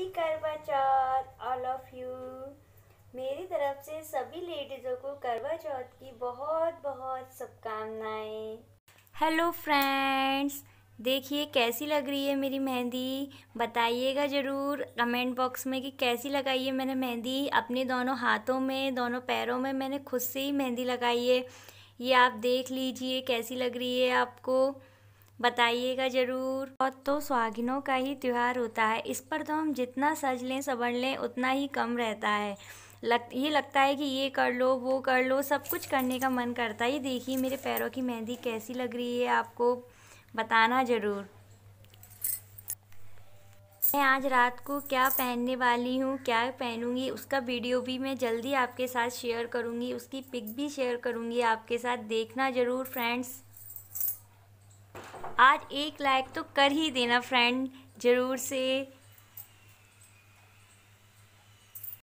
happy करवा चौथ all of you मेरी तरफ से सभी लेडीज़ों को करवा चौथ की बहुत बहुत शुभकामनाएँ हेलो फ्रेंड्स देखिए कैसी लग रही है मेरी मेहंदी बताइएगा ज़रूर कमेंट बॉक्स में कि कैसी लगाई है मैंने मेहंदी अपने दोनों हाथों में दोनों पैरों में मैंने खुद से ही मेहंदी लगाई है ये आप देख लीजिए कैसी लग रही है आपको बताइएगा ज़रूर और तो सुहागिनों का ही त्यौहार होता है इस पर तो हम जितना सज लें संवर लें उतना ही कम रहता है लग ये लगता है कि ये कर लो वो कर लो सब कुछ करने का मन करता है ये देखिए मेरे पैरों की मेहंदी कैसी लग रही है आपको बताना ज़रूर मैं आज रात को क्या पहनने वाली हूँ क्या पहनूँगी उसका वीडियो भी मैं जल्दी आपके साथ शेयर करूँगी उसकी पिक भी शेयर करूँगी आपके साथ देखना ज़रूर फ्रेंड्स आज एक लाइक तो कर ही देना फ्रेंड ज़रूर से